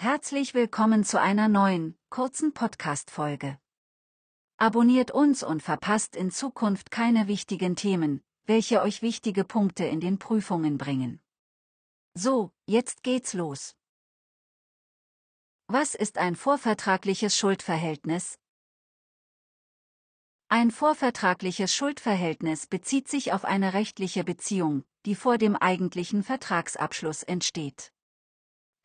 Herzlich willkommen zu einer neuen, kurzen Podcast-Folge. Abonniert uns und verpasst in Zukunft keine wichtigen Themen, welche euch wichtige Punkte in den Prüfungen bringen. So, jetzt geht's los. Was ist ein vorvertragliches Schuldverhältnis? Ein vorvertragliches Schuldverhältnis bezieht sich auf eine rechtliche Beziehung, die vor dem eigentlichen Vertragsabschluss entsteht.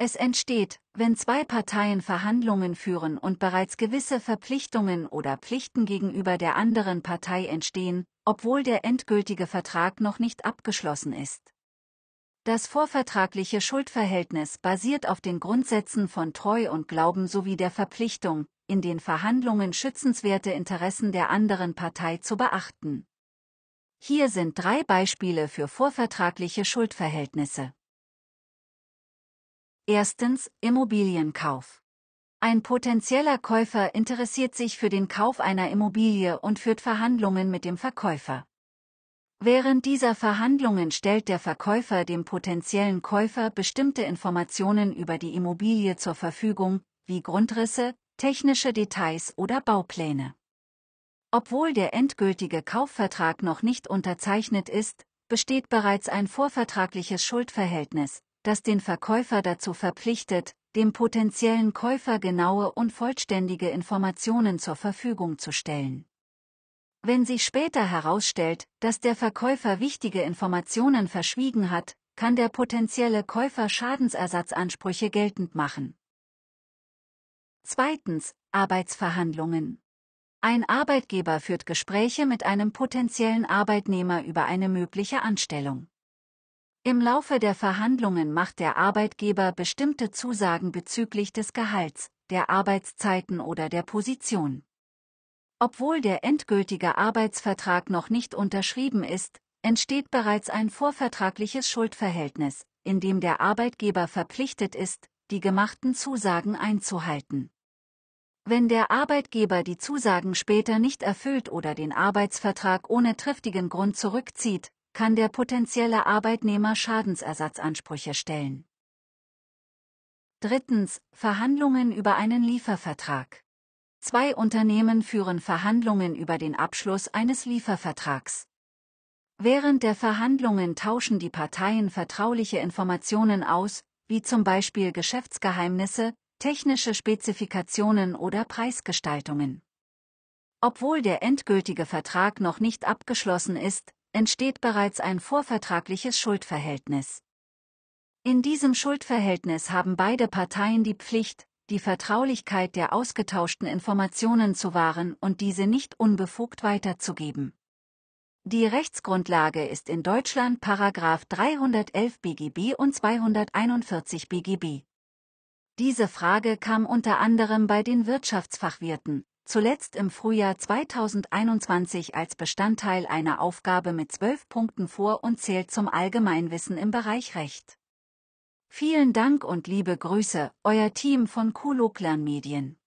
Es entsteht, wenn zwei Parteien Verhandlungen führen und bereits gewisse Verpflichtungen oder Pflichten gegenüber der anderen Partei entstehen, obwohl der endgültige Vertrag noch nicht abgeschlossen ist. Das vorvertragliche Schuldverhältnis basiert auf den Grundsätzen von Treu und Glauben sowie der Verpflichtung, in den Verhandlungen schützenswerte Interessen der anderen Partei zu beachten. Hier sind drei Beispiele für vorvertragliche Schuldverhältnisse. Erstens Immobilienkauf. Ein potenzieller Käufer interessiert sich für den Kauf einer Immobilie und führt Verhandlungen mit dem Verkäufer. Während dieser Verhandlungen stellt der Verkäufer dem potenziellen Käufer bestimmte Informationen über die Immobilie zur Verfügung, wie Grundrisse, technische Details oder Baupläne. Obwohl der endgültige Kaufvertrag noch nicht unterzeichnet ist, besteht bereits ein vorvertragliches Schuldverhältnis, das den Verkäufer dazu verpflichtet, dem potenziellen Käufer genaue und vollständige Informationen zur Verfügung zu stellen. Wenn sich später herausstellt, dass der Verkäufer wichtige Informationen verschwiegen hat, kann der potenzielle Käufer Schadensersatzansprüche geltend machen. Zweitens, Arbeitsverhandlungen. Ein Arbeitgeber führt Gespräche mit einem potenziellen Arbeitnehmer über eine mögliche Anstellung. Im Laufe der Verhandlungen macht der Arbeitgeber bestimmte Zusagen bezüglich des Gehalts, der Arbeitszeiten oder der Position. Obwohl der endgültige Arbeitsvertrag noch nicht unterschrieben ist, entsteht bereits ein vorvertragliches Schuldverhältnis, in dem der Arbeitgeber verpflichtet ist, die gemachten Zusagen einzuhalten. Wenn der Arbeitgeber die Zusagen später nicht erfüllt oder den Arbeitsvertrag ohne triftigen Grund zurückzieht, kann der potenzielle Arbeitnehmer Schadensersatzansprüche stellen. Drittens, Verhandlungen über einen Liefervertrag. Zwei Unternehmen führen Verhandlungen über den Abschluss eines Liefervertrags. Während der Verhandlungen tauschen die Parteien vertrauliche Informationen aus, wie zum Beispiel Geschäftsgeheimnisse, technische Spezifikationen oder Preisgestaltungen. Obwohl der endgültige Vertrag noch nicht abgeschlossen ist, entsteht bereits ein vorvertragliches Schuldverhältnis. In diesem Schuldverhältnis haben beide Parteien die Pflicht, die Vertraulichkeit der ausgetauschten Informationen zu wahren und diese nicht unbefugt weiterzugeben. Die Rechtsgrundlage ist in Deutschland 311 BGB und 241 BGB. Diese Frage kam unter anderem bei den Wirtschaftsfachwirten, zuletzt im Frühjahr 2021 als Bestandteil einer Aufgabe mit zwölf Punkten vor und zählt zum Allgemeinwissen im Bereich Recht. Vielen Dank und liebe Grüße, euer Team von Koloklan Medien.